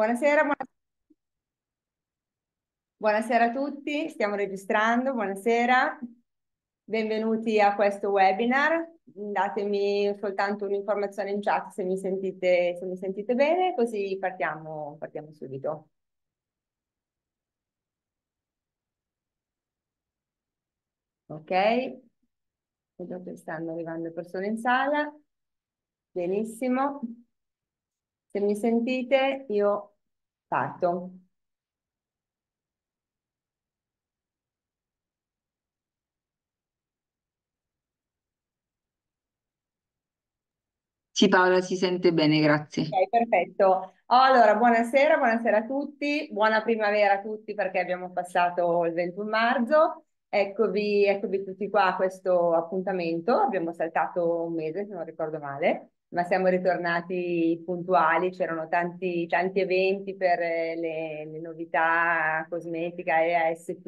Buonasera, buona... buonasera a tutti, stiamo registrando, buonasera, benvenuti a questo webinar, datemi soltanto un'informazione in chat se mi sentite, se mi sentite bene, così partiamo, partiamo subito. Ok, vedo che stanno arrivando persone in sala, benissimo. Se mi sentite, io parto. Sì, Paola, si sente bene, grazie. Ok, perfetto. Allora, buonasera, buonasera a tutti, buona primavera a tutti perché abbiamo passato il 21 marzo. Eccovi, eccovi tutti qua a questo appuntamento. Abbiamo saltato un mese, se non ricordo male ma siamo ritornati puntuali, c'erano tanti, tanti eventi per eh, le, le novità cosmetica e ASP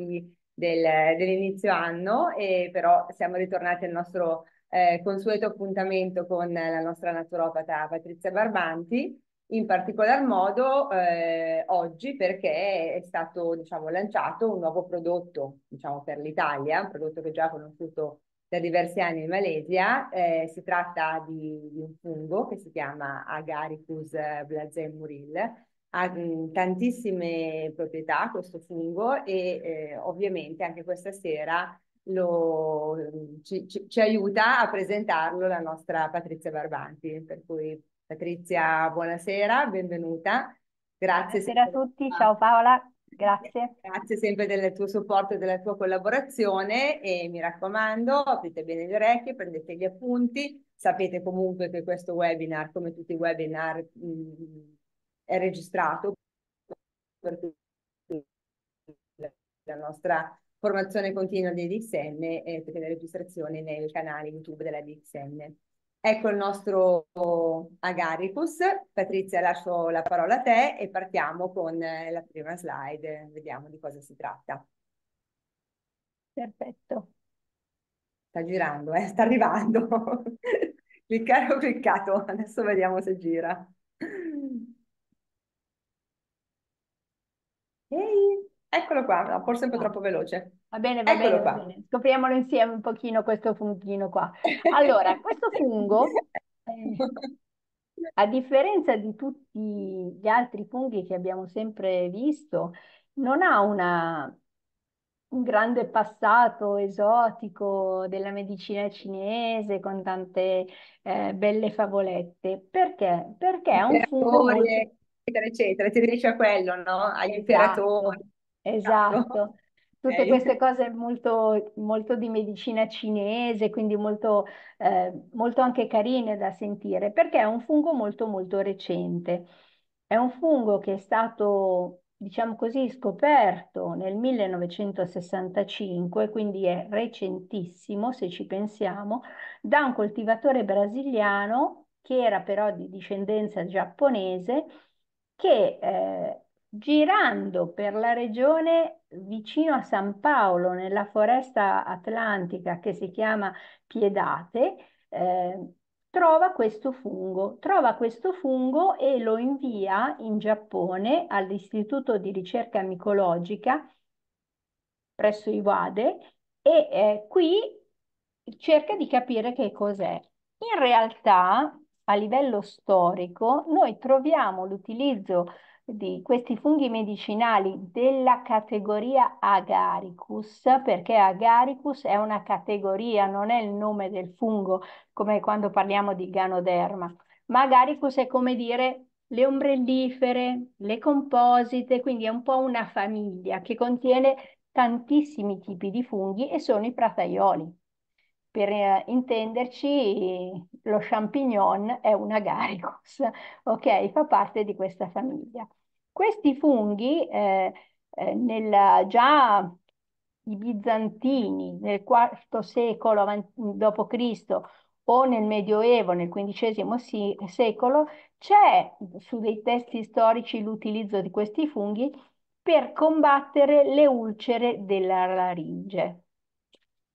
del, dell'inizio anno, e però siamo ritornati al nostro eh, consueto appuntamento con la nostra naturopata Patrizia Barbanti, in particolar modo eh, oggi perché è stato diciamo, lanciato un nuovo prodotto diciamo, per l'Italia, un prodotto che è già conosciuto da diversi anni in Malesia. Eh, si tratta di, di, un fungo che si chiama Agaricus eh, blazemuril. Ha mh, mm, tantissime proprietà questo fungo e eh, ovviamente anche questa sera lo, ci, ci, ci, aiuta a presentarlo la nostra Patrizia Barbanti. Per cui Patrizia, buonasera, benvenuta. Grazie. Buonasera a tutti, ciao Paola. Grazie. Grazie sempre del tuo supporto e della tua collaborazione e mi raccomando, aprite bene le orecchie, prendete gli appunti. Sapete comunque che questo webinar, come tutti i webinar, mh, mm, è registrato per la nostra formazione continua di DXN e per la registrazione nei canali YouTube della DXN. Ecco il nostro Agaricus. Patrizia, lascio la parola a te e partiamo con eh, la prima slide, vediamo di cosa si tratta. Perfetto. Sta girando, eh? sta arrivando. Cliccare ho cliccato, adesso vediamo se gira. Eccolo qua, no, forse un po' ah. troppo veloce. Va bene, va Eccolo bene, qua. bene. Scopriamolo insieme un pochino questo funghino qua. Allora, questo fungo, eh, a differenza di tutti gli altri funghi che abbiamo sempre visto, non ha una, un grande passato esotico della medicina cinese con tante eh, belle favolette. Perché? Perché è un fungo... Eccetera, eccetera, ti riferisci a quello, no? Agli esatto. imperatori. Esatto. Tutte queste cose molto, molto di medicina cinese, quindi molto, eh, molto anche carine da sentire, perché è un fungo molto molto recente. È un fungo che è stato, diciamo così, scoperto nel 1965, quindi è recentissimo se ci pensiamo, da un coltivatore brasiliano che era però di discendenza giapponese che eh, girando per la regione vicino a San Paolo, nella foresta atlantica che si chiama Piedate, eh, trova questo fungo, trova questo fungo e lo invia in Giappone all'Istituto di ricerca micologica presso Iwade e eh, qui cerca di capire che cos'è. In realtà, a livello storico, noi troviamo l'utilizzo di questi funghi medicinali della categoria Agaricus, perché Agaricus è una categoria, non è il nome del fungo, come quando parliamo di Ganoderma, ma Agaricus è come dire le ombrellifere, le composite, quindi è un po' una famiglia che contiene tantissimi tipi di funghi e sono i prataioli. Per eh, intenderci, lo champignon è un agaricus, ok? Fa parte di questa famiglia. Questi funghi, eh, eh, nella, già i bizantini nel IV secolo d.C. o nel Medioevo, nel XV secolo, c'è su dei testi storici l'utilizzo di questi funghi per combattere le ulcere della laringe.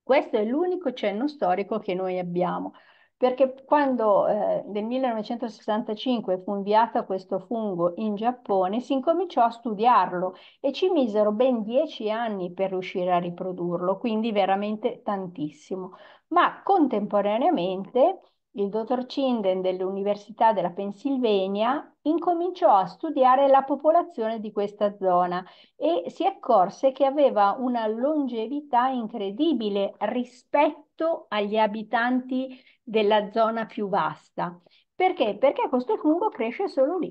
Questo è l'unico cenno storico che noi abbiamo perché quando eh, nel 1965 fu inviato questo fungo in Giappone si incominciò a studiarlo e ci misero ben dieci anni per riuscire a riprodurlo, quindi veramente tantissimo. Ma contemporaneamente il dottor Cinden dell'Università della Pennsylvania incominciò a studiare la popolazione di questa zona e si accorse che aveva una longevità incredibile rispetto agli abitanti della zona più vasta. Perché? Perché questo fungo cresce solo lì,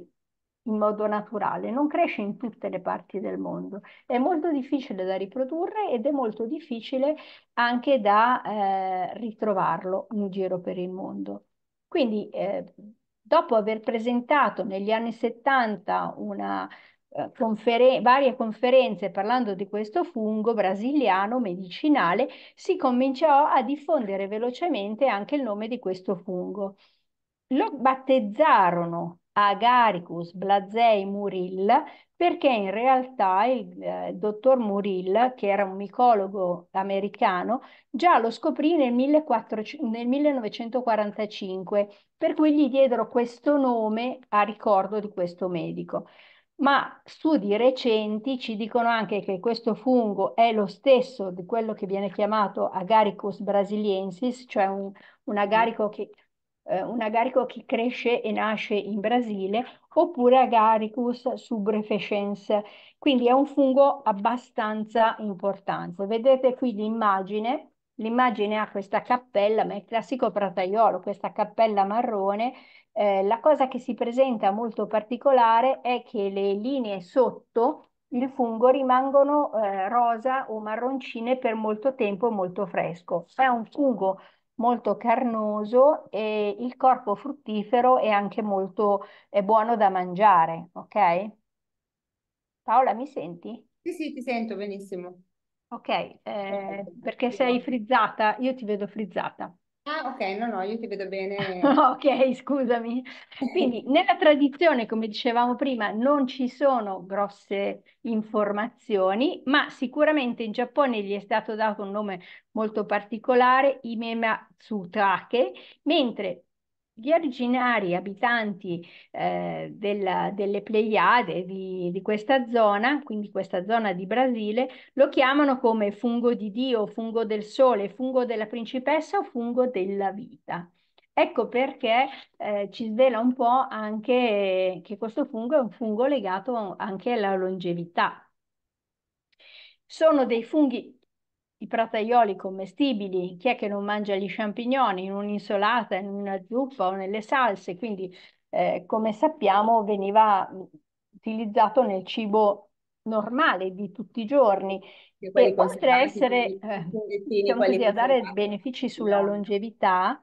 in modo naturale, non cresce in tutte le parti del mondo. È molto difficile da riprodurre ed è molto difficile anche da eh, ritrovarlo in giro per il mondo. Quindi, eh, dopo aver presentato negli anni 70 una eh, conferen- varie conferenze parlando di questo fungo brasiliano medicinale, si cominciò a diffondere velocemente anche il nome di questo fungo. Lo battezzarono Agaricus Blazei Muril perché in realtà il eh, dottor Muril, che era un micologo americano, già lo scoprì nel, 14, nel 1945, per cui gli diedero questo nome a ricordo di questo medico ma studi recenti ci dicono anche che questo fungo è lo stesso di quello che viene chiamato Agaricus brasiliensis, cioè un, un, agarico, che, eh, un agarico che, cresce e nasce in Brasile, oppure Agaricus subrefescens. Quindi è un fungo abbastanza importante. Vedete qui l'immagine. L'immagine ha questa cappella, ma è il classico prataiolo, questa cappella marrone eh, la cosa che si presenta molto particolare è che le linee sotto il fungo rimangono eh, rosa o marroncine per molto tempo molto fresco. È un fungo molto carnoso e il corpo fruttifero è anche molto è buono da mangiare, ok? Paola, mi senti? Sì, sì, ti sento benissimo. Ok, eh, perché sei frizzata, io ti vedo frizzata. Ah, ok, no, no, io ti vedo bene. Ok, scusami. Quindi nella tradizione, come dicevamo prima, non ci sono grosse informazioni, ma sicuramente in Giappone gli è stato dato un nome molto particolare, Imematsutrake, mentre gli originari abitanti eh, della, delle Pleiade di, di, questa zona, quindi questa zona di Brasile, lo chiamano come fungo di Dio, fungo del sole, fungo della principessa o fungo della vita. Ecco perché eh, ci svela un po' anche che questo fungo è un fungo legato anche alla longevità. Sono dei funghi i prataioli commestibili, chi è che non mangia gli champignoni in un'insolata, in una zuppa o nelle salse, quindi eh, come sappiamo veniva mm, utilizzato nel cibo normale di tutti i giorni e oltre a essere di, eh, diciamo così, a dare benefici sulla longevità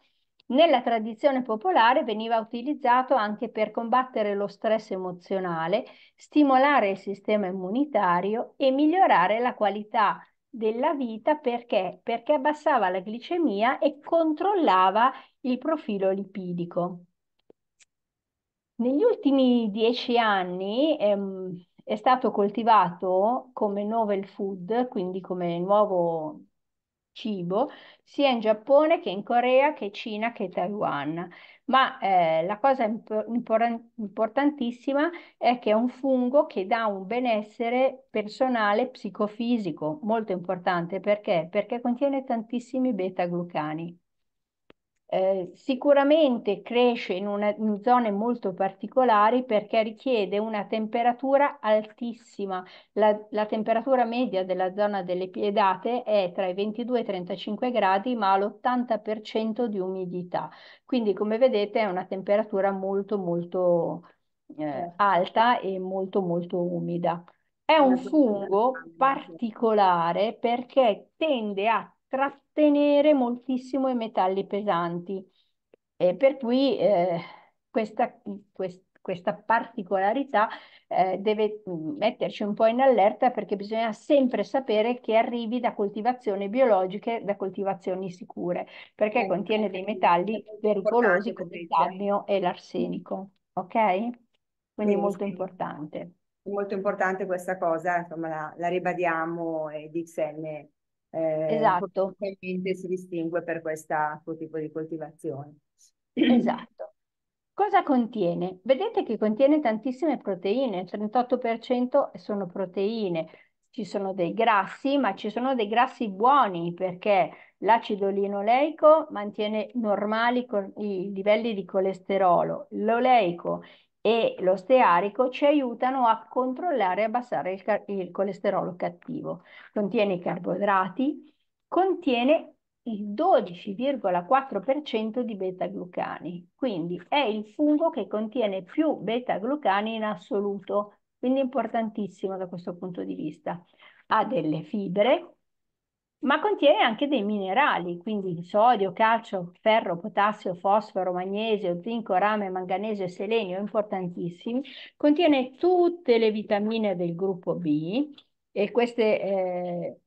nella tradizione popolare veniva utilizzato anche per combattere lo stress emozionale, stimolare il sistema immunitario e migliorare la qualità della vita perché? Perché abbassava la glicemia e controllava il profilo lipidico. Negli ultimi dieci anni ehm, è stato coltivato come novel food, quindi come nuovo cibo sia in Giappone che in Corea che Cina che Taiwan. Ma eh, la cosa impor- importantissima è che è un fungo che dà un benessere personale psicofisico molto importante perché? Perché contiene tantissimi beta-glucani. Eh, sicuramente cresce in, una, in, zone molto particolari perché richiede una temperatura altissima. La, la, temperatura media della zona delle piedate è tra i 22 e i 35 gradi, ma ha l'80% di umidità. Quindi, come vedete, è una temperatura molto, molto eh, certo. alta e molto, molto umida. È un fungo particolare perché tende a trattenere moltissimo i metalli pesanti e per cui eh, questa, quest, questa, particolarità eh, deve mm, metterci un po' in allerta perché bisogna sempre sapere che arrivi da coltivazioni biologiche, da coltivazioni sicure, perché sì, contiene dei metalli pericolosi come il cadmio e l'arsenico, ok? Quindi sì, molto sì. importante. molto importante questa cosa, insomma la, la ribadiamo e DXN eh, esatto. si distingue per questo tipo di coltivazione. Esatto. Cosa contiene? Vedete che contiene tantissime proteine, il 38% sono proteine, ci sono dei grassi, ma ci sono dei grassi buoni perché l'acido linoleico mantiene normali i livelli di colesterolo, l'oleico e lo stearico ci aiutano a controllare e abbassare il, il colesterolo cattivo. Contiene i carboidrati, contiene il 12,4% di beta-glucani, quindi è il fungo che contiene più beta-glucani in assoluto, quindi importantissimo da questo punto di vista. Ha delle fibre, ma contiene anche dei minerali, quindi sodio, calcio, ferro, potassio, fosforo, magnesio, zinco, rame, manganesio e selenio, importantissimi. Contiene tutte le vitamine del gruppo B e queste eh,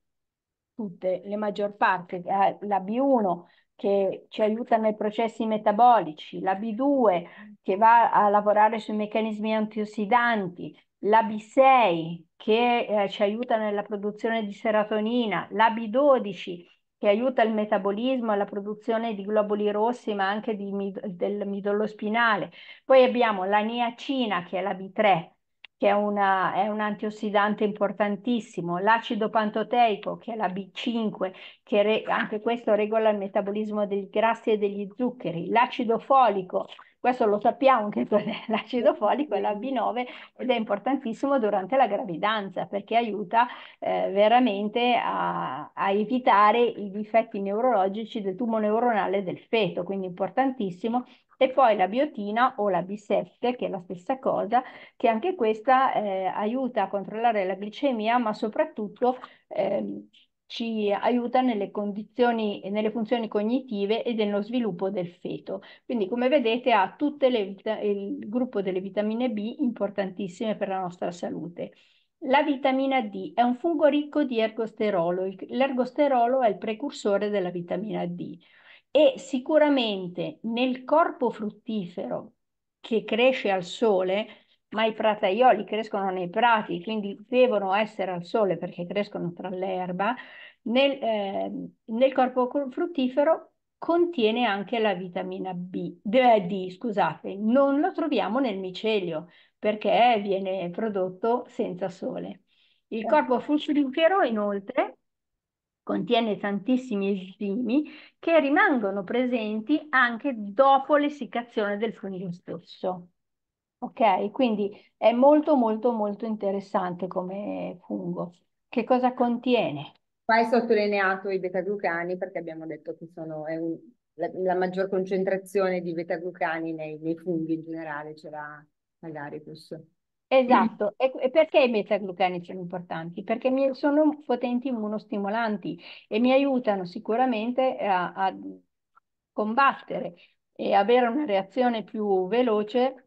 tutte, le maggior parte, eh, la B1 che ci aiuta nei processi metabolici, la B2 che va a lavorare sui meccanismi antiossidanti, la B6 che eh, ci aiuta nella produzione di serotonina, la B12 che aiuta il metabolismo, e la produzione di globuli rossi, ma anche di, del midollo spinale. Poi abbiamo la niacina, che è la B3, che è, una, è, un antiossidante importantissimo, l'acido pantoteico, che è la B5, che re, anche questo regola il metabolismo dei grassi e degli zuccheri, l'acido folico, questo lo sappiamo che l'acido folico è la B9 ed è importantissimo durante la gravidanza perché aiuta eh, veramente a, a, evitare i difetti neurologici del tumore neuronale del feto, quindi importantissimo. E poi la biotina o la B7, che è la stessa cosa, che anche questa eh, aiuta a controllare la glicemia, ma soprattutto... Eh, ci aiuta nelle condizioni e nelle funzioni cognitive e nello sviluppo del feto. Quindi come vedete ha tutto il gruppo delle vitamine B importantissime per la nostra salute. La vitamina D è un fungo ricco di ergosterolo. L'ergosterolo è il precursore della vitamina D e sicuramente nel corpo fruttifero che cresce al sole ma i prataioli crescono nei prati, quindi devono essere al sole perché crescono tra l'erba, nel, eh, nel corpo fruttifero contiene anche la vitamina B, D, scusate, non lo troviamo nel micelio perché viene prodotto senza sole. Il corpo fruttifero inoltre contiene tantissimi enzimi che rimangono presenti anche dopo l'essiccazione del fungo stesso. Ok, quindi è molto molto molto interessante come fungo. Che cosa contiene? Qua hai sottolineato i beta-glucani perché abbiamo detto che sono, è un- la, la maggior concentrazione di beta-glucani nei, nei funghi in generale, c'era l'ha Esatto, e, e perché i beta-glucani sono importanti? Perché mi- sono potenti immunostimolanti e mi aiutano sicuramente a, a combattere e avere una reazione più veloce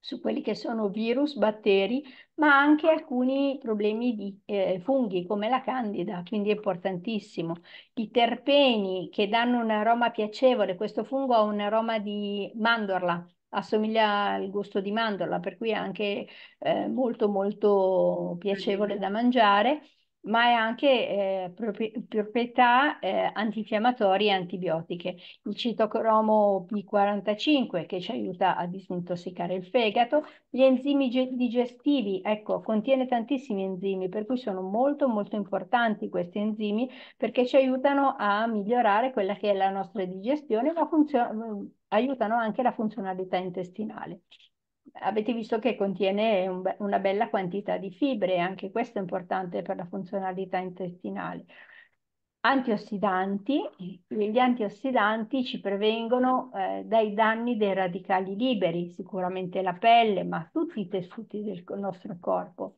su quelli che sono virus, batteri, ma anche alcuni problemi di eh, funghi come la candida, quindi è importantissimo. I terpeni che danno un aroma piacevole, questo fungo ha un aroma di mandorla, assomiglia al gusto di mandorla, per cui è anche eh, molto molto piacevole da mangiare ma è anche eh, proprietà eh, antinfiammatorie e antibiotiche. Il citocromo P45 che ci aiuta a disintossicare il fegato, gli enzimi digestivi, ecco, contiene tantissimi enzimi, per cui sono molto molto importanti questi enzimi perché ci aiutano a migliorare quella che è la nostra digestione, ma aiutano anche la funzionalità intestinale avete visto che contiene un una bella quantità di fibre, anche questo è importante per la funzionalità intestinale. Antiossidanti, gli antiossidanti ci prevengono eh, dai danni dei radicali liberi, sicuramente la pelle, ma tutti i tessuti del nostro corpo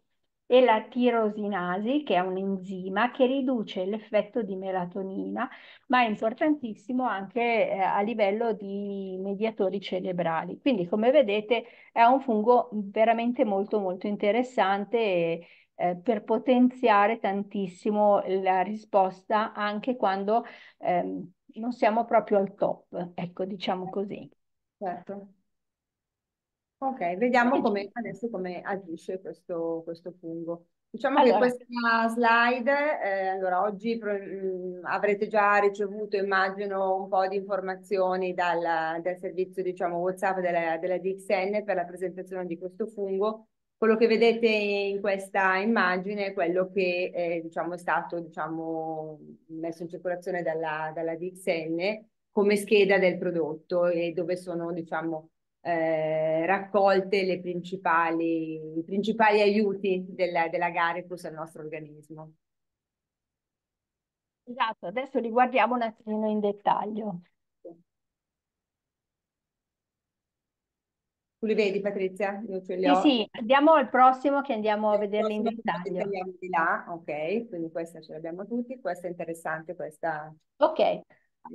e la tirosinasi, che è un enzima che riduce l'effetto di melatonina, ma è importantissimo anche eh, a livello di mediatori cerebrali. Quindi, come vedete, è un fungo veramente molto molto interessante e, eh, per potenziare tantissimo la risposta anche quando ehm, non siamo proprio al top, ecco, diciamo così. Certo. Ok, vediamo come, adesso come agisce questo, questo fungo. Diciamo allora. che questa slide, eh, allora oggi mh, mm, avrete già ricevuto immagino un po' di informazioni dal, dal servizio diciamo WhatsApp della, della DXN per la presentazione di questo fungo. Quello che vedete in questa immagine è quello che eh, diciamo, è stato diciamo, messo in circolazione dalla, dalla DXN come scheda del prodotto e dove sono diciamo, eh, raccolte le principali, i principali aiuti della, della Garibus al nostro organismo. Esatto, adesso li guardiamo un attimino in dettaglio. Tu li vedi Patrizia? Io ce li sì, ho. sì, andiamo al prossimo che andiamo a Il vederli in dettaglio. di là, ok, quindi questa ce l'abbiamo tutti, questa è interessante, questa... Ok,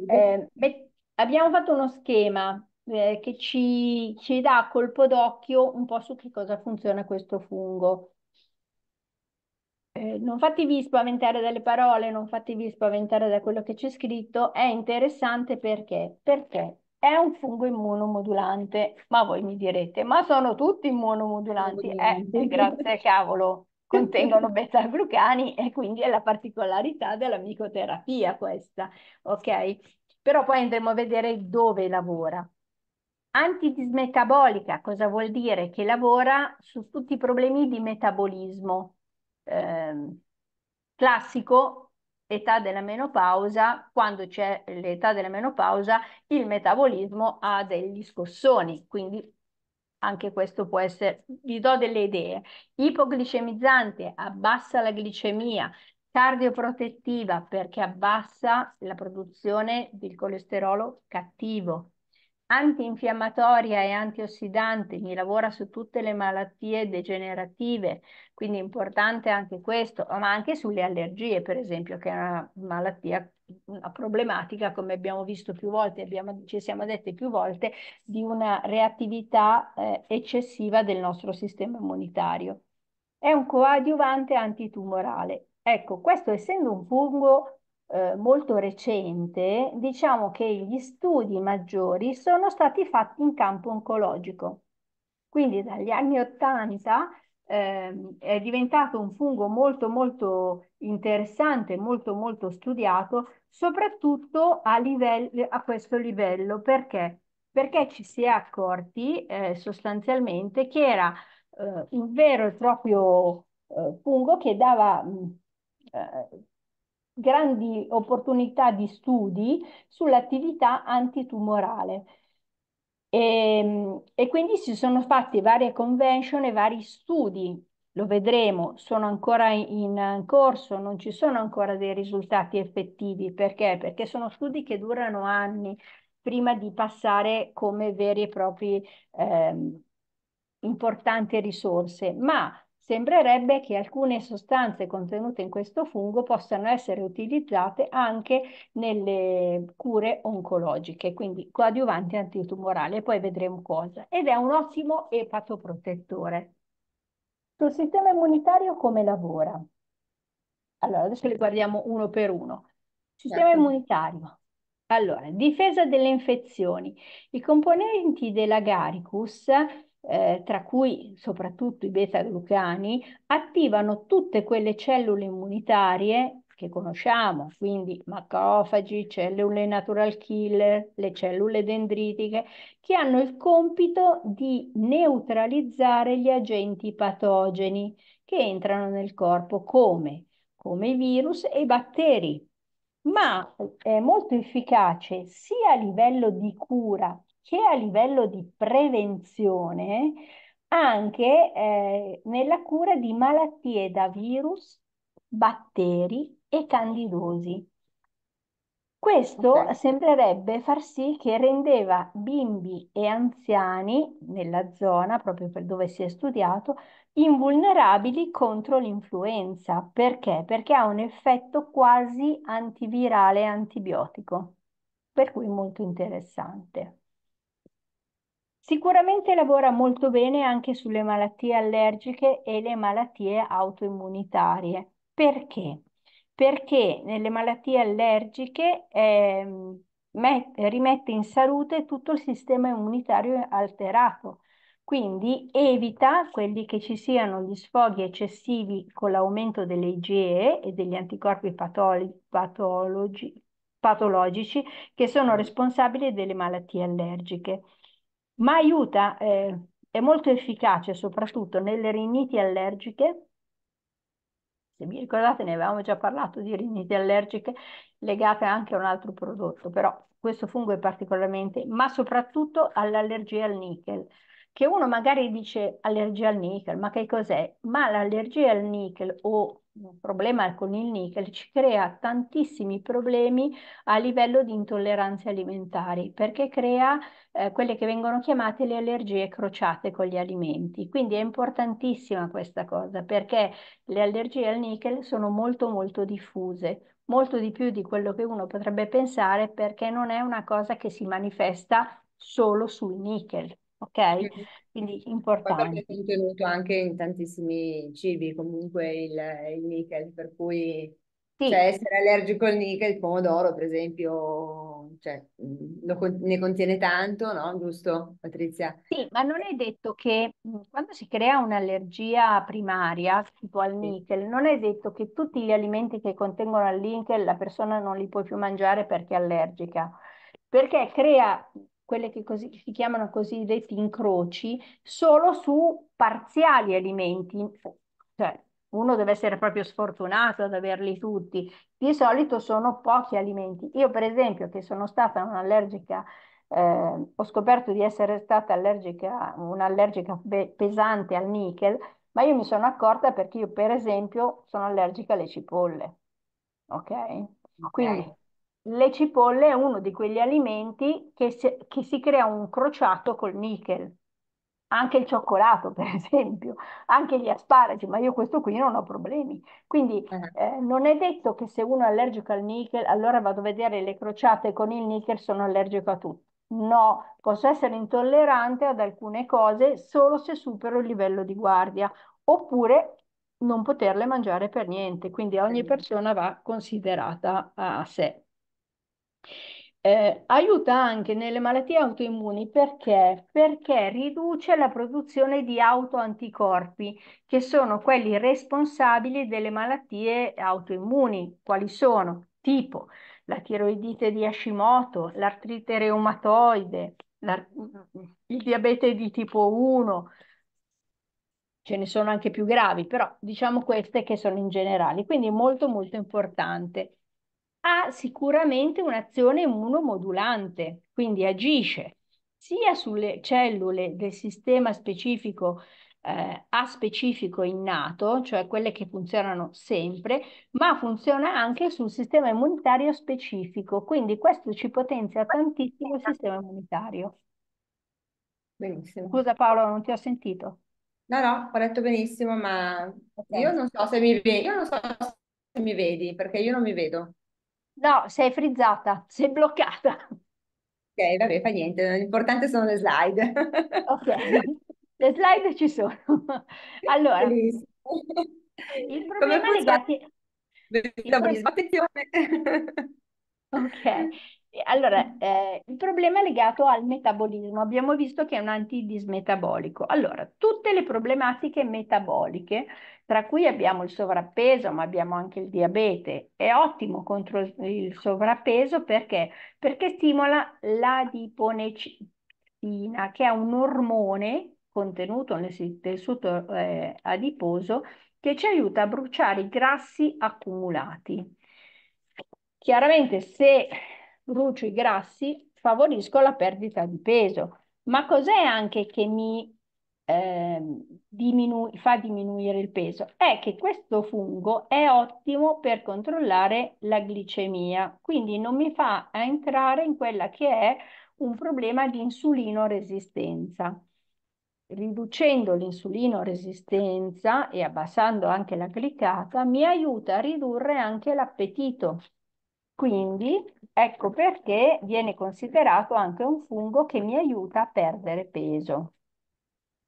eh, abbiamo fatto uno schema eh, che ci, ci dà a colpo d'occhio un po' su che cosa funziona questo fungo. Eh, non fatevi spaventare dalle parole, non fatevi spaventare da quello che c'è scritto, è interessante perché? Perché è un fungo immunomodulante, ma voi mi direte, ma sono tutti immunomodulanti? Eh, grazie cavolo, contengono beta-glucani e quindi è la particolarità della micoterapia questa, ok? Però poi andremo a vedere dove lavora. Antidismetabolica cosa vuol dire? Che lavora su tutti i problemi di metabolismo. Eh, classico, età della menopausa, quando c'è l'età della menopausa, il metabolismo ha degli scossoni, quindi anche questo può essere, vi do delle idee. Ipoglicemizzante, abbassa la glicemia, cardioprotettiva perché abbassa la produzione del colesterolo cattivo, antinfiammatoria e antiossidante, mi lavora su tutte le malattie degenerative, quindi è importante anche questo, ma anche sulle allergie, per esempio, che è una malattia una problematica, come abbiamo visto più volte, abbiamo, ci siamo dette più volte, di una reattività eh, eccessiva del nostro sistema immunitario. È un coadiuvante antitumorale. Ecco, questo essendo un fungo eh, molto recente, diciamo che gli studi maggiori sono stati fatti in campo oncologico. Quindi dagli anni 80 eh, è diventato un fungo molto molto interessante, molto molto studiato, soprattutto a, livello, a questo livello. Perché? Perché ci si è accorti eh, sostanzialmente che era eh, un vero e proprio eh, fungo che dava mm, eh, grandi opportunità di studi sull'attività antitumorale. E, ehm, e, quindi si sono fatte varie convention e vari studi, lo vedremo, sono ancora in, in corso, non ci sono ancora dei risultati effettivi, perché? Perché sono studi che durano anni prima di passare come veri e propri eh, importanti risorse, ma Sembrerebbe che alcune sostanze contenute in questo fungo possano essere utilizzate anche nelle cure oncologiche, quindi coadiuvanti antitumorale, poi vedremo cosa. Ed è un ottimo epatoprotettore. Sul sistema immunitario come lavora? Allora, adesso li guardiamo uno per uno. Sistema certo. immunitario. Allora, difesa delle infezioni. I componenti dell'agaricus eh, tra cui soprattutto i beta-glucani, attivano tutte quelle cellule immunitarie che conosciamo, quindi macrofagi, cellule natural killer, le cellule dendritiche, che hanno il compito di neutralizzare gli agenti patogeni che entrano nel corpo come, come i virus e i batteri. Ma eh, è molto efficace sia a livello di cura che a livello di prevenzione anche eh, nella cura di malattie da virus, batteri e candidosi. Questo okay. sembrerebbe far sì che rendeva bimbi e anziani nella zona, proprio per dove si è studiato, invulnerabili contro l'influenza. Perché? Perché ha un effetto quasi antivirale e antibiotico, per cui molto interessante. Sicuramente lavora molto bene anche sulle malattie allergiche e le malattie autoimmunitarie. Perché? Perché nelle malattie allergiche eh, mette, rimette in salute tutto il sistema immunitario alterato, quindi evita quelli che ci siano gli sfoghi eccessivi con l'aumento delle IgE e degli anticorpi patologi, patologi, patologici che sono responsabili delle malattie allergiche ma aiuta, eh, è molto efficace soprattutto nelle riniti allergiche, se vi ricordate ne avevamo già parlato di riniti allergiche legate anche a un altro prodotto, però questo fungo è particolarmente, ma soprattutto all'allergia al nickel, che uno magari dice allergia al nickel, ma che cos'è? Ma l'allergia al nickel o problema con ecco, il nickel ci crea tantissimi problemi a livello di intolleranze alimentari perché crea eh, quelle che vengono chiamate le allergie crociate con gli alimenti. Quindi è importantissima questa cosa perché le allergie al nickel sono molto molto diffuse, molto di più di quello che uno potrebbe pensare perché non è una cosa che si manifesta solo sul nickel, ok? Mm quindi Poi perché è contenuto anche in tantissimi cibi, comunque il, il nickel, per cui sì. cioè, essere allergico al nickel, il pomodoro, per esempio, cioè, lo ne contiene tanto, no? Giusto, Patrizia? sì, ma non è detto che mm, quando si crea un'allergia primaria, tipo al Sì. nickel, non è detto che tutti gli alimenti che contengono al nickel la persona non li può più mangiare perché è allergica, perché crea quelle che così, si chiamano cosiddetti incroci, solo su parziali alimenti, cioè uno deve essere proprio sfortunato ad averli tutti, di solito sono pochi alimenti. Io per esempio che sono stata un'allergica, eh, ho scoperto di essere stata allergica, un'allergica pesante al nickel, ma io mi sono accorta perché io per esempio sono allergica alle cipolle, ok? okay. Quindi le cipolle è uno di quegli alimenti che, se, che si crea un crociato col nickel. Anche il cioccolato, per esempio, anche gli asparagi, ma io questo qui non ho problemi. Quindi eh. eh, non è detto che se uno è allergico al nickel, allora vado a vedere le crociate con il nickel, sono allergico a tutto. No, posso essere intollerante ad alcune cose solo se supero il livello di guardia, oppure non poterle mangiare per niente. Quindi ogni persona va considerata a sé. Eh, aiuta anche nelle malattie autoimmuni perché? Perché riduce la produzione di autoanticorpi, che sono quelli responsabili delle malattie autoimmuni. Quali sono? Tipo la tiroidite di Hashimoto, l'artrite reumatoide, l'art- il diabete di tipo 1. Ce ne sono anche più gravi, però diciamo queste che sono in generale, quindi molto molto importante ha sicuramente un'azione immunomodulante, quindi agisce sia sulle cellule del sistema specifico eh, a specifico innato, cioè quelle che funzionano sempre, ma funziona anche sul sistema immunitario specifico, quindi questo ci potenzia tantissimo il sistema immunitario. Benissimo. Scusa Paolo, non ti ho sentito. No, no, ho detto benissimo, ma okay. io non so se mi, io non so se mi vedi, perché io non mi vedo. No, sei frizzata, sei bloccata. Ok, vabbè, fa niente, l'importante sono le slide. Ok, le slide ci sono. Allora, Bellissimo. il problema Come funziona? legato... Bellissimo, pro... attenzione. Ok, allora, eh, il problema è legato al metabolismo. Abbiamo visto che è un antidismetabolico. Allora, tutte le problematiche metaboliche, tra cui abbiamo il sovrappeso, ma abbiamo anche il diabete, è ottimo contro il sovrappeso perché? Perché stimola l'adiponecina, che è un ormone contenuto nel tessuto eh, adiposo che ci aiuta a bruciare i grassi accumulati. Chiaramente se brucio i grassi, favorisco la perdita di peso. Ma cos'è anche che mi eh, diminu fa diminuire il peso? È che questo fungo è ottimo per controllare la glicemia, quindi non mi fa entrare in quella che è un problema di insulino resistenza. Riducendo l'insulino resistenza e abbassando anche la glicata mi aiuta a ridurre anche l'appetito quindi ecco perché viene considerato anche un fungo che mi aiuta a perdere peso.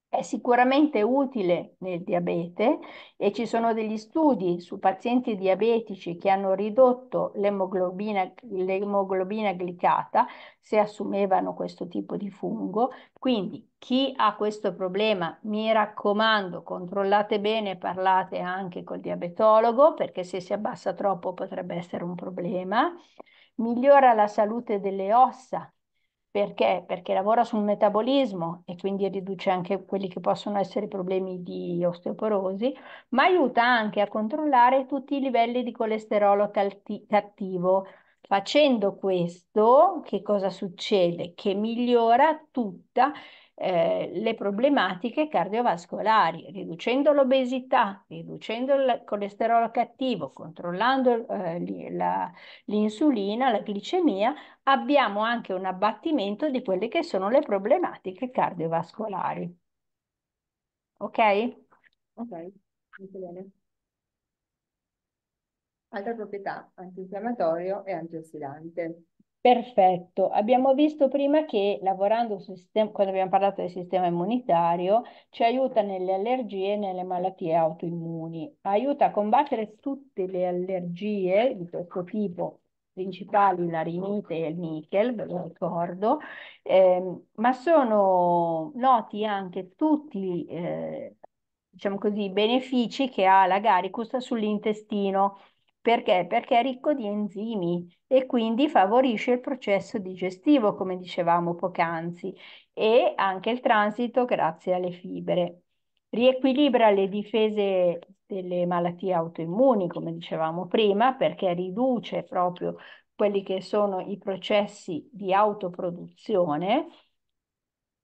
È sicuramente utile nel diabete e ci sono degli studi su pazienti diabetici che hanno ridotto l'emoglobina, l'emoglobina glicata se assumevano questo tipo di fungo. Quindi chi ha questo problema, mi raccomando, controllate bene, e parlate anche col diabetologo perché se si abbassa troppo potrebbe essere un problema. Migliora la salute delle ossa perché? Perché lavora sul metabolismo e quindi riduce anche quelli che possono essere problemi di osteoporosi, ma aiuta anche a controllare tutti i livelli di colesterolo cattivo. Facendo questo, che cosa succede? Che migliora tutta eh, le problematiche cardiovascolari, riducendo l'obesità, riducendo il colesterolo cattivo, controllando eh, l'insulina, la glicemia, abbiamo anche un abbattimento di quelle che sono le problematiche cardiovascolari. Ok? Ok, molto bene. Altra proprietà antinfiammatorio e antiossidante. Perfetto, abbiamo visto prima che lavorando sul sistema, quando abbiamo parlato del sistema immunitario, ci aiuta nelle allergie e nelle malattie autoimmuni, aiuta a combattere tutte le allergie di questo tipo, principali la rinite e il nickel, ve lo ricordo, eh, ma sono noti anche tutti eh, diciamo i benefici che ha la Garicus sull'intestino perché? Perché è ricco di enzimi e quindi favorisce il processo digestivo, come dicevamo poc'anzi, e anche il transito grazie alle fibre. Riequilibra le difese delle malattie autoimmuni, come dicevamo prima, perché riduce proprio quelli che sono i processi di autoproduzione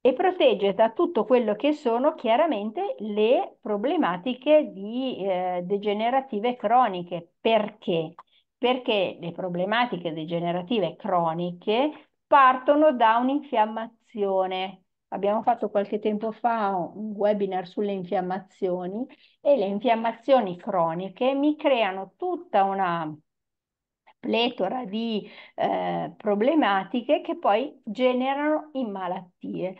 e protegge da tutto quello che sono chiaramente le problematiche di, eh, degenerative croniche. Perché? Perché le problematiche degenerative croniche partono da un'infiammazione. Abbiamo fatto qualche tempo fa un webinar sulle infiammazioni e le infiammazioni croniche mi creano tutta una pletora di eh, problematiche che poi generano in malattie.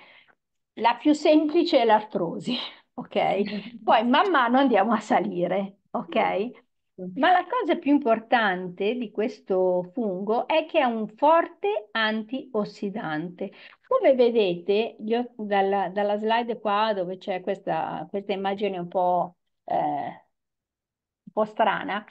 La più semplice è l'artrosi, ok? Poi man mano andiamo a salire, ok? Ma la cosa più importante di questo fungo è che è un forte antiossidante. Come vedete io, dalla, dalla, slide qua dove c'è questa, questa, immagine un po', eh, un po' strana,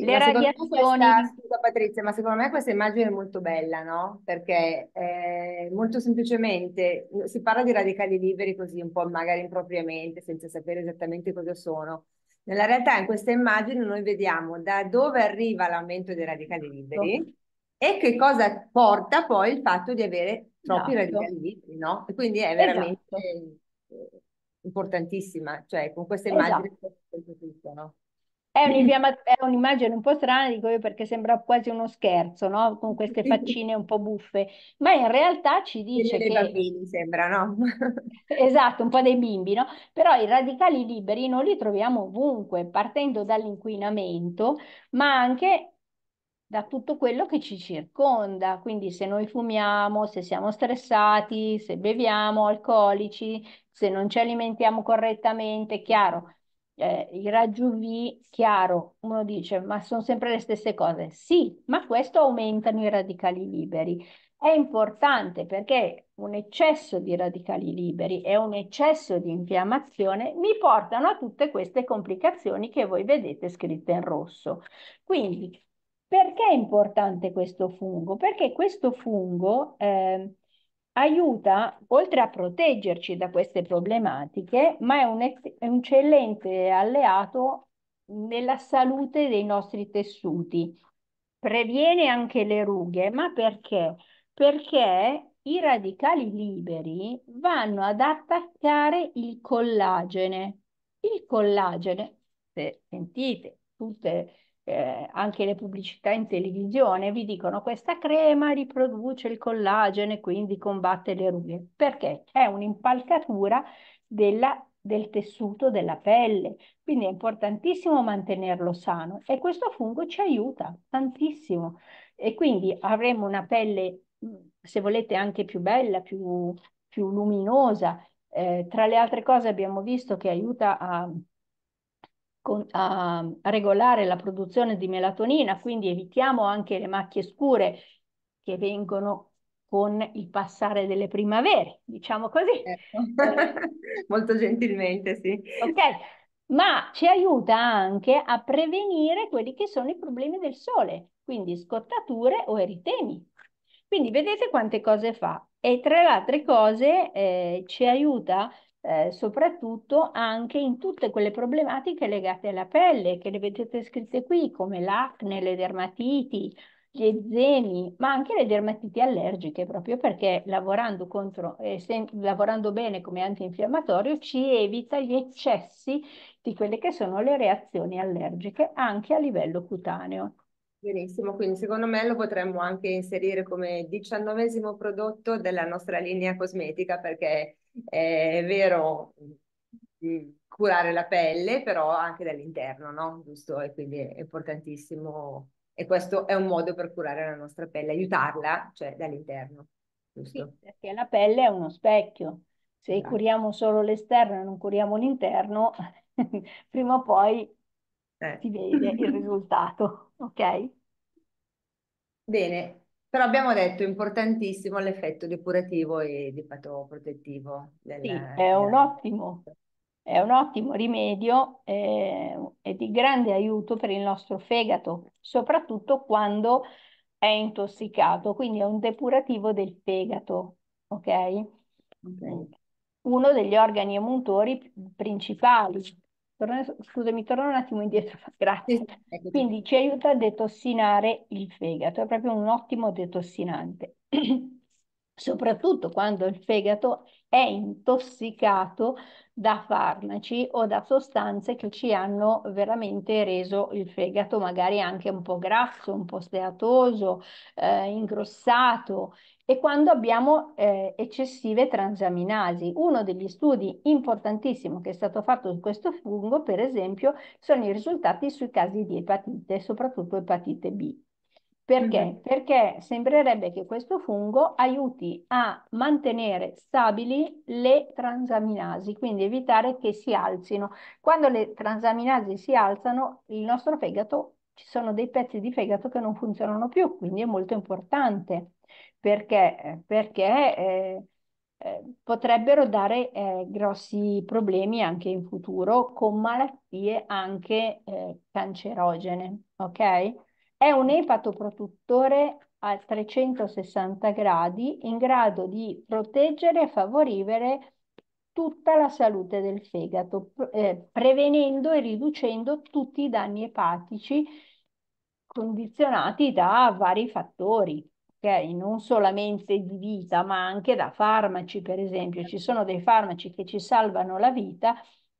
sì, le radiazioni. Questa, scusa Patrizia, ma secondo me questa immagine è molto bella, no? Perché eh, molto semplicemente si parla di radicali liberi così un po' magari impropriamente, senza sapere esattamente cosa sono. Nella realtà in questa immagine noi vediamo da dove arriva l'aumento dei radicali liberi esatto. e che cosa porta poi il fatto di avere troppi esatto. radicali liberi, no? E quindi è veramente esatto. Eh, importantissima, cioè con questa immagine esatto. tutto, no? È un'immagine un po' strana, dico io, perché sembra quasi uno scherzo, no? Con queste faccine un po' buffe, ma in realtà ci dice dei che... bambini, sembra, no? Esatto, un po' dei bimbi, no? Però i radicali liberi non li troviamo ovunque, partendo dall'inquinamento, ma anche da tutto quello che ci circonda. Quindi se noi fumiamo, se siamo stressati, se beviamo alcolici, se non ci alimentiamo correttamente, chiaro eh, i raggi V, chiaro, uno dice, ma sono sempre le stesse cose. Sì, ma questo aumentano i radicali liberi. È importante perché un eccesso di radicali liberi e un eccesso di infiammazione mi portano a tutte queste complicazioni che voi vedete scritte in rosso. Quindi, perché è importante questo fungo? Perché questo fungo... Eh, aiuta, oltre a proteggerci da queste problematiche, ma è un, è un eccellente alleato nella salute dei nostri tessuti. Previene anche le rughe, ma perché? Perché i radicali liberi vanno ad attaccare il collagene. Il collagene, se sentite tutte eh, anche le pubblicità in televisione vi dicono questa crema riproduce il collagene, quindi combatte le rughe, perché è un'impalcatura della del tessuto della pelle, quindi è importantissimo mantenerlo sano e questo fungo ci aiuta tantissimo e quindi avremo una pelle, mm, se volete, anche più bella, più, più luminosa. Eh, tra le altre cose abbiamo visto che aiuta a con, a, a regolare la produzione di melatonina, quindi evitiamo anche le macchie scure che vengono con il passare delle primavere, diciamo così. Certo. Molto gentilmente, sì. Ok ma ci aiuta anche a prevenire quelli che sono i problemi del sole, quindi scottature o eritemi. Quindi vedete quante cose fa e tra le altre cose eh, ci aiuta eh, soprattutto anche in tutte quelle problematiche legate alla pelle che le vedete scritte qui come l'acne, le dermatiti, gli eczemi, ma anche le dermatiti allergiche, proprio perché lavorando, contro, eh, se, lavorando bene come antinfiammatorio ci evita gli eccessi di quelle che sono le reazioni allergiche anche a livello cutaneo. Benissimo, quindi secondo me lo potremmo anche inserire come diciannovesimo prodotto della nostra linea cosmetica perché è vero, curare la pelle, però anche dall'interno, no? Giusto? E quindi è importantissimo. E questo è un modo per curare la nostra pelle, aiutarla, cioè dall'interno. Giusto? Sì, perché la pelle è uno specchio. Se esatto. curiamo solo l'esterno e non curiamo l'interno, prima o poi eh. si vede il risultato, ok? Bene, però abbiamo detto importantissimo l'effetto depurativo e di fatoprotettivo. Della, sì, è della... un ottimo, è un ottimo rimedio, eh, è di grande aiuto per il nostro fegato, soprattutto quando è intossicato, quindi è un depurativo del fegato, ok? Uno degli organi emuntori principali Torno, scusami, torno un attimo indietro, grazie. Quindi ci aiuta a detossinare il fegato, è proprio un ottimo detossinante, soprattutto quando il fegato è intossicato da farmaci o da sostanze che ci hanno veramente reso il fegato magari anche un po' grasso, un po' steatoso, eh, ingrossato e quando abbiamo eh, eccessive transaminasi. Uno degli studi importantissimi che è stato fatto su questo fungo, per esempio, sono i risultati sui casi di epatite, soprattutto epatite B. Perché? Mm-hmm. Perché sembrerebbe che questo fungo aiuti a mantenere stabili le transaminasi, quindi evitare che si alzino. Quando le transaminasi si alzano, il nostro fegato, ci sono dei pezzi di fegato che non funzionano più, quindi è molto importante perché? Perché eh, eh, potrebbero dare eh, grossi problemi anche in futuro con malattie anche eh, cancerogene, ok? È un epatoproduttore a 360 gradi in grado di proteggere e favorire tutta la salute del fegato, pre eh, prevenendo e riducendo tutti i danni epatici condizionati da vari fattori, non solamente di vita, ma anche da farmaci, per esempio. Ci sono dei farmaci che ci salvano la vita,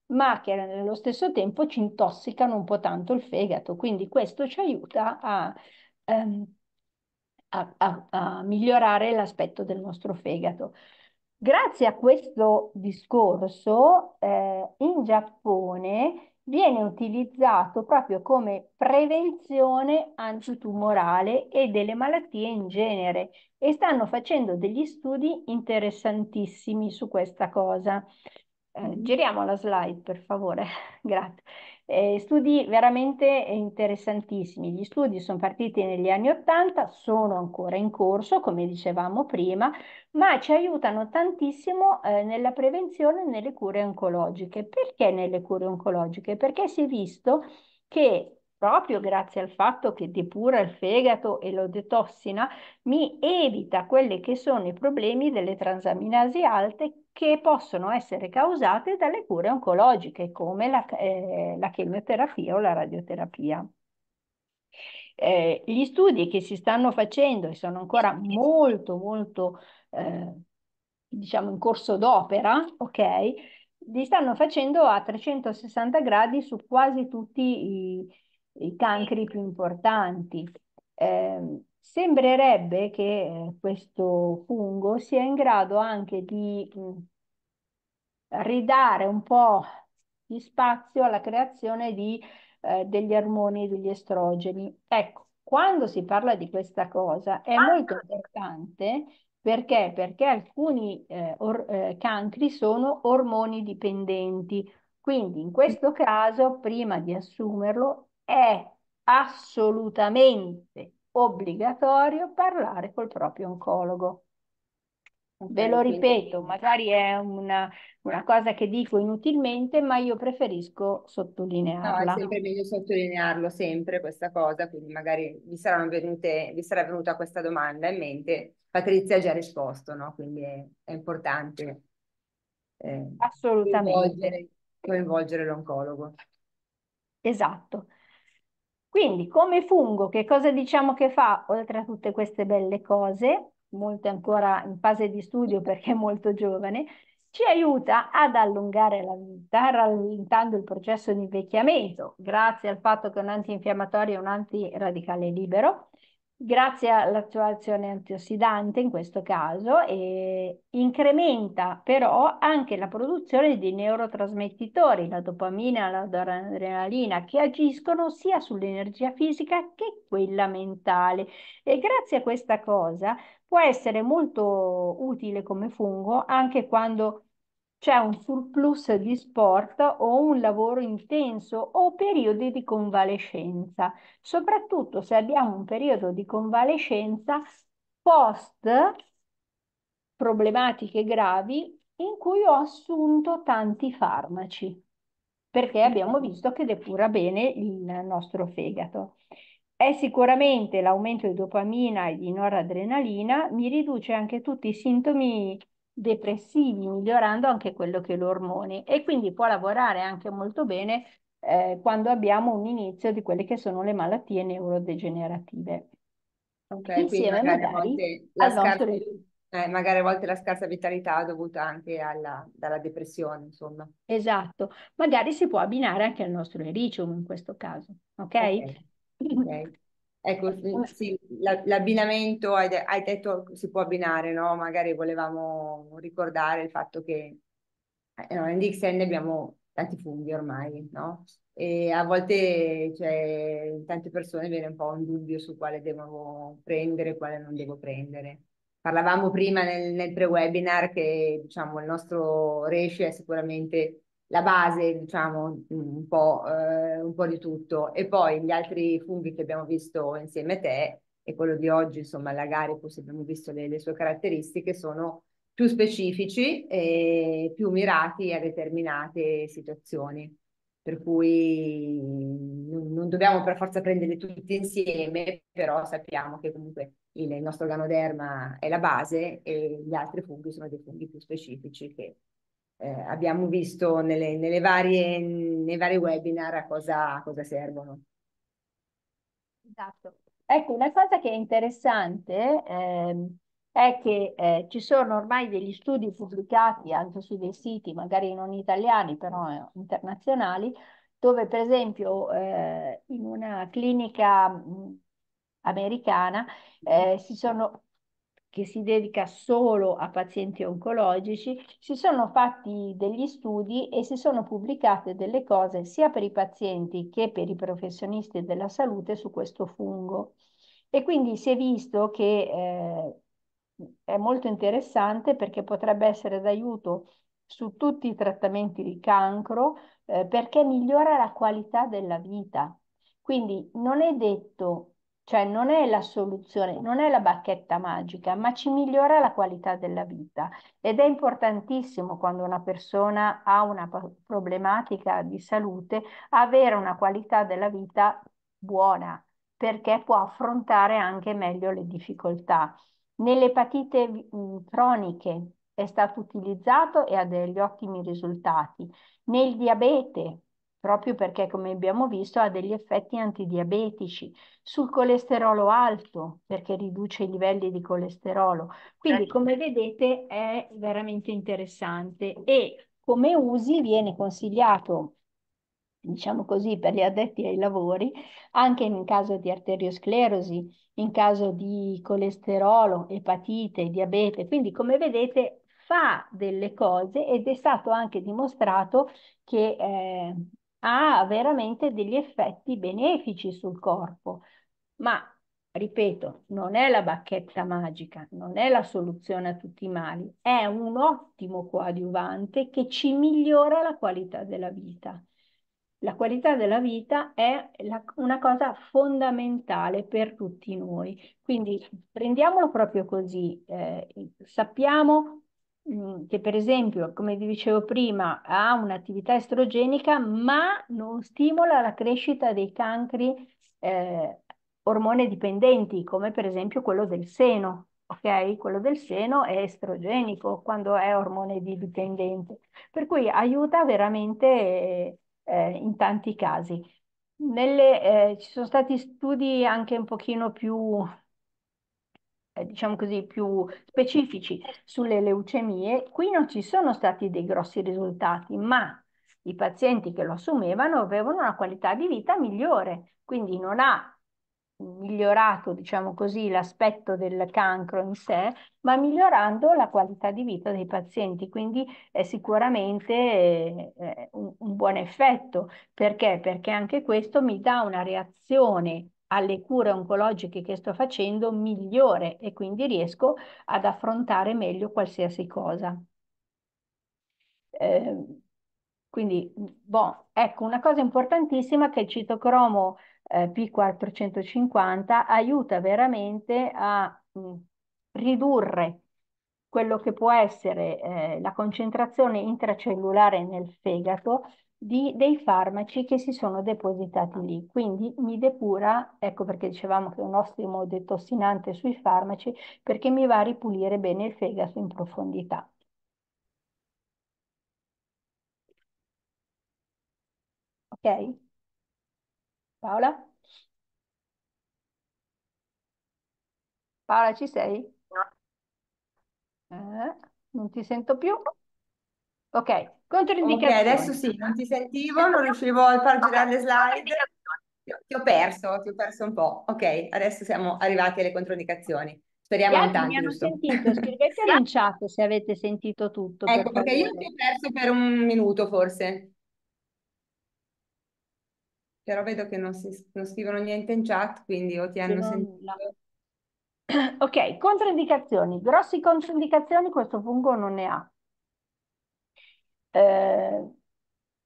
ma che nello stesso tempo ci intossicano un po' tanto il fegato. Quindi questo ci aiuta a, ehm, a, a, a migliorare l'aspetto del nostro fegato. Grazie a questo discorso, eh, in Giappone viene utilizzato proprio come prevenzione antitumorale e delle malattie in genere e stanno facendo degli studi interessantissimi su questa cosa. Eh, mm-hmm. giriamo la slide, per favore. Grazie. Eh, studi veramente interessantissimi. Gli studi sono partiti negli anni Ottanta, sono ancora in corso, come dicevamo prima, ma ci aiutano tantissimo eh, nella prevenzione e nelle cure oncologiche. Perché nelle cure oncologiche? Perché si è visto che proprio grazie al fatto che depura il fegato e lo detossina, mi evita quelli che sono i problemi delle transaminasi alte che possono essere causate dalle cure oncologiche come la, eh, la chemioterapia o la radioterapia. Eh, gli studi che si stanno facendo e sono ancora molto, molto, eh, diciamo, in corso d'opera, ok? Li stanno facendo a 360 gradi su quasi tutti i, i cancri più importanti. Eh, Sembrerebbe che eh, questo fungo sia in grado anche di mm, ridare un po' di spazio alla creazione di, eh, degli ormoni e degli estrogeni. Ecco, quando si parla di questa cosa è ah! molto importante perché? Perché alcuni eh, or, eh, cancri sono ormoni dipendenti. Quindi in questo caso, prima di assumerlo, è assolutamente obbligatorio parlare col proprio oncologo. Ve lo ripeto, magari è una, una, cosa che dico inutilmente, ma io preferisco sottolinearla. No, è sempre meglio sottolinearlo sempre questa cosa, quindi magari vi, venute, vi sarà venuta questa domanda in mente. Patrizia ha già risposto, no? Quindi è, è importante eh, Assolutamente. coinvolgere, coinvolgere l'oncologo. Esatto. Quindi come fungo, che cosa diciamo che fa, oltre a tutte queste belle cose, molte ancora in fase di studio perché è molto giovane, ci aiuta ad allungare la vita, rallentando il processo di invecchiamento, grazie al fatto che è un antinfiammatorio e un antiradicale libero, grazie alla azione antiossidante in questo caso, incrementa però anche la produzione di neurotrasmettitori, la dopamina, e la adrenalina, che agiscono sia sull'energia fisica che quella mentale. E grazie a questa cosa può essere molto utile come fungo anche quando c'è un surplus di sport o un lavoro intenso o periodi di convalescenza, soprattutto se abbiamo un periodo di convalescenza post problematiche gravi in cui ho assunto tanti farmaci, perché abbiamo mm-hmm. visto che depura bene il nostro fegato. È sicuramente l'aumento di dopamina e di noradrenalina, mi riduce anche tutti i sintomi depressivi, migliorando anche quello che è l'ormone e quindi può lavorare anche molto bene eh, quando abbiamo un inizio di quelle che sono le malattie neurodegenerative. Okay, Insieme magari, magari la nostro... eh, magari a volte la scarsa vitalità è dovuta anche alla, alla depressione, insomma. Esatto, magari si può abbinare anche al nostro ericium in questo caso, ok? okay. okay. Ecco, sì, mm, l'abbinamento, hai, hai detto si può abbinare, no? Magari volevamo ricordare il fatto che eh, no, in Dixen abbiamo tanti funghi ormai, no? E a volte cioè, tante persone viene un po' un dubbio su quale devo prendere e quale non devo prendere. Parlavamo prima nel, nel pre-webinar che diciamo, il nostro ratio è sicuramente la base, diciamo, mm, un po', eh, un po', di tutto. E poi gli altri funghi che abbiamo visto insieme a te e quello di oggi, insomma, la Garipus, abbiamo visto le, le sue caratteristiche, sono più specifici e più mirati a determinate situazioni. Per cui non dobbiamo per forza prenderli tutti insieme, però sappiamo che comunque il nostro organoderma è la base e gli altri funghi sono dei funghi più specifici che eh, abbiamo visto nelle, nelle varie, nei vari webinar a cosa, a cosa servono. Esatto. Ecco, una cosa che è interessante ehm, è che eh, ci sono ormai degli studi pubblicati anche su dei siti, magari non italiani, però eh, internazionali, dove per esempio eh, in una clinica mh, americana eh, si sono che si dedica solo a pazienti oncologici, si sono fatti degli studi e si sono pubblicate delle cose sia per i pazienti che per i professionisti della salute su questo fungo. E quindi si è visto che eh, è molto interessante perché potrebbe essere d'aiuto su tutti i trattamenti di cancro eh, perché migliora la qualità della vita. Quindi non è detto cioè non è la soluzione, non è la bacchetta magica, ma ci migliora la qualità della vita ed è importantissimo quando una persona ha una problematica di salute avere una qualità della vita buona perché può affrontare anche meglio le difficoltà. Nell'epatite croniche è stato utilizzato e ha degli ottimi risultati. Nel diabete proprio perché, come abbiamo visto, ha degli effetti antidiabetici, sul colesterolo alto, perché riduce i livelli di colesterolo. Quindi, certo. come vedete, è veramente interessante e come usi viene consigliato diciamo così, per gli addetti ai lavori, anche in caso di arteriosclerosi, in caso di colesterolo, epatite, diabete. Quindi, come vedete, fa delle cose ed è stato anche dimostrato che eh, ha veramente degli effetti benefici sul corpo. Ma, ripeto, non è la bacchetta magica, non è la soluzione a tutti i mali, è un ottimo coadiuvante che ci migliora la qualità della vita. La qualità della vita è la, una cosa fondamentale per tutti noi, quindi prendiamolo proprio così, eh, sappiamo Mhmm, che per esempio, come vi dicevo prima, ha un'attività estrogenica, ma non stimola la crescita dei cancri eh, ormone dipendenti, come per esempio quello del seno. Okay? Quello del seno è estrogenico quando è ormone dipendente, per cui aiuta veramente eh, in tanti casi. Nelle, eh, ci sono stati studi anche un pochino più eh, diciamo così, più specifici sulle leucemie, qui non ci sono stati dei grossi risultati, ma i pazienti che lo assumevano avevano una qualità di vita migliore, quindi non ha migliorato, diciamo così, l'aspetto del cancro in sé, ma migliorando la qualità di vita dei pazienti. Quindi è sicuramente eh, un, un buon effetto. Perché? Perché anche questo mi dà una reazione alle cure oncologiche che sto facendo migliore e quindi riesco ad affrontare meglio qualsiasi cosa. Eh, quindi, boh, ecco, una cosa importantissima che il citocromo eh, P450 aiuta veramente a mh, mm, ridurre quello che può essere eh, la concentrazione intracellulare nel fegato di, dei farmaci che si sono depositati lì. Quindi mi depura, ecco perché dicevamo che è un ottimo detossinante sui farmaci, perché mi va a ripulire bene il fegato in profondità. Ok? Paola? Paola, ci sei? Eh, non ti sento più. Ok, Ok, adesso sì, non ti sentivo, non riuscivo a far girare le slide. Ti ho perso, ti ho perso un po'. Ok, adesso siamo arrivati alle controindicazioni. Speriamo non tanto. Mi hanno giusto? sentito, scrivete in chat se avete sentito tutto. Ecco, per perché io ti ho perso per un minuto forse. Però vedo che non, si, non scrivono niente in chat, quindi o ti hanno non sentito... Nulla. Ok, controindicazioni. Grossi controindicazioni questo fungo non ne ha. Eh,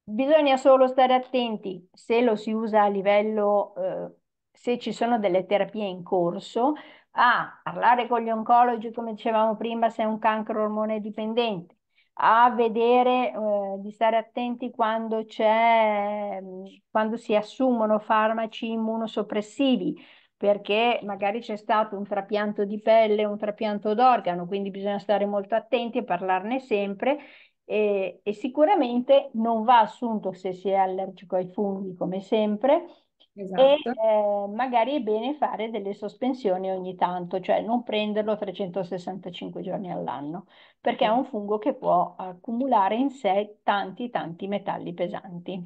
bisogna solo stare attenti se lo si usa a livello, eh, se ci sono delle terapie in corso, a parlare con gli oncologi, come dicevamo prima, se è un cancro ormone dipendente, a vedere, eh, di stare attenti quando c'è, quando si assumono farmaci immunosoppressivi, perché magari c'è stato un trapianto di pelle, un trapianto d'organo, quindi bisogna stare molto attenti e parlarne sempre e, e sicuramente non va assunto se si è allergico ai funghi, come sempre, Esatto. E eh, magari è bene fare delle sospensioni ogni tanto, cioè non prenderlo 365 giorni all'anno, perché è un fungo che può accumulare in sé tanti, tanti metalli pesanti.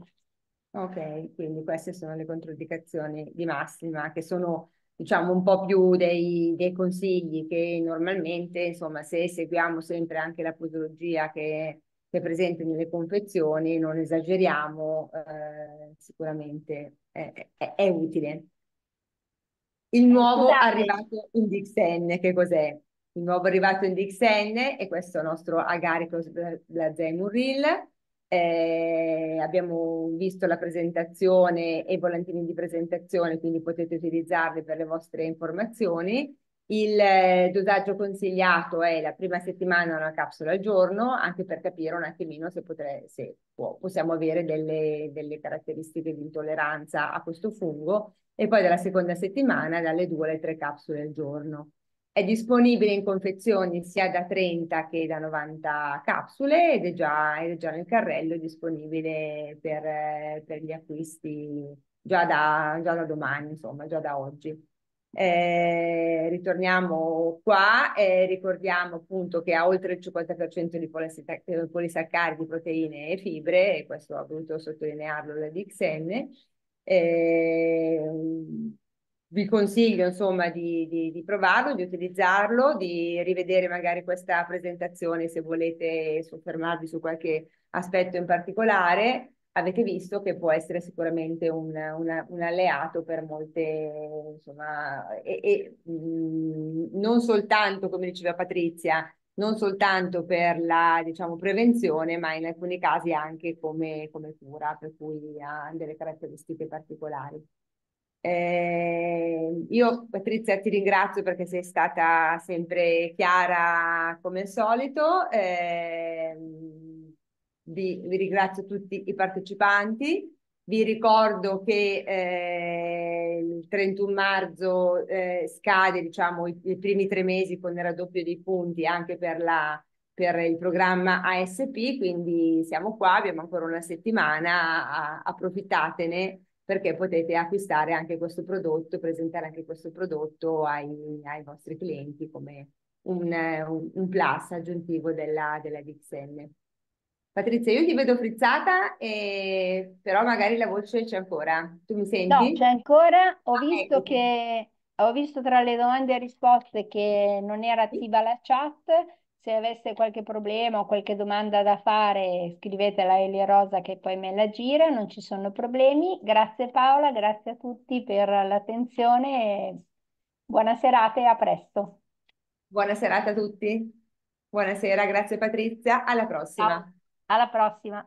Ok, quindi queste sono le controindicazioni di massima, che sono diciamo un po' più dei, dei consigli che normalmente, insomma, se seguiamo sempre anche la posologia che che è presente nelle confezioni, non esageriamo, eh, sicuramente è, è, è, utile. Il nuovo Scusate. arrivato in DXN, che cos'è? Il nuovo arrivato in DXN è questo nostro Agaricus Blazeimur eh, Reel. Eh, abbiamo visto la presentazione e i volantini di presentazione, quindi potete utilizzarli per le vostre informazioni. Il eh, dosaggio consigliato è la prima settimana una capsula al giorno, anche per capire un attimino se, potre, se può, possiamo avere delle, delle caratteristiche di intolleranza a questo fungo e poi dalla seconda settimana dalle due alle tre capsule al giorno. È disponibile in confezioni sia da 30 che da 90 capsule ed è già, è già nel carrello disponibile per, eh, per gli acquisti già da, già da domani, insomma, già da oggi. Eh, ritorniamo qua e ricordiamo appunto che ha oltre il 50% di eh, polisaccaridi, proteine e fibre, e questo ha voluto sottolinearlo la DXN. Eh, vi consiglio insomma di, di, di, provarlo, di utilizzarlo, di rivedere magari questa presentazione se volete soffermarvi su qualche aspetto in particolare avete visto che può essere sicuramente un, una, un alleato per molte, insomma, e, e mh, mhmm, non soltanto, come diceva Patrizia, non soltanto per la diciamo, prevenzione, ma in alcuni casi anche come, come cura, per cui ha delle caratteristiche particolari. Eh, io Patrizia ti ringrazio perché sei stata sempre chiara come al solito. Eh, vi, vi ringrazio tutti i partecipanti. Vi ricordo che eh, il 31 marzo eh, scade diciamo, i, i, primi tre mesi con il raddoppio dei punti anche per, la, per, il programma ASP, quindi siamo qua, abbiamo ancora una settimana, a, approfittatene perché potete acquistare anche questo prodotto, presentare anche questo prodotto ai, ai vostri clienti come un, un, un plus aggiuntivo della, della DXN. Patrizia, io ti vedo frizzata, e... però magari la voce c'è ancora. Tu mi senti? No, c'è ancora. Ho ah, ecco, visto ecco. che ho visto tra le domande e risposte che non era attiva la chat. Se avesse qualche problema o qualche domanda da fare, scrivetela a Elia Rosa che poi me la gira, non ci sono problemi. Grazie Paola, grazie a tutti per l'attenzione. Buona serata e a presto. Buona serata a tutti. Buonasera, grazie Patrizia. Alla prossima. Ciao. Alla prossima.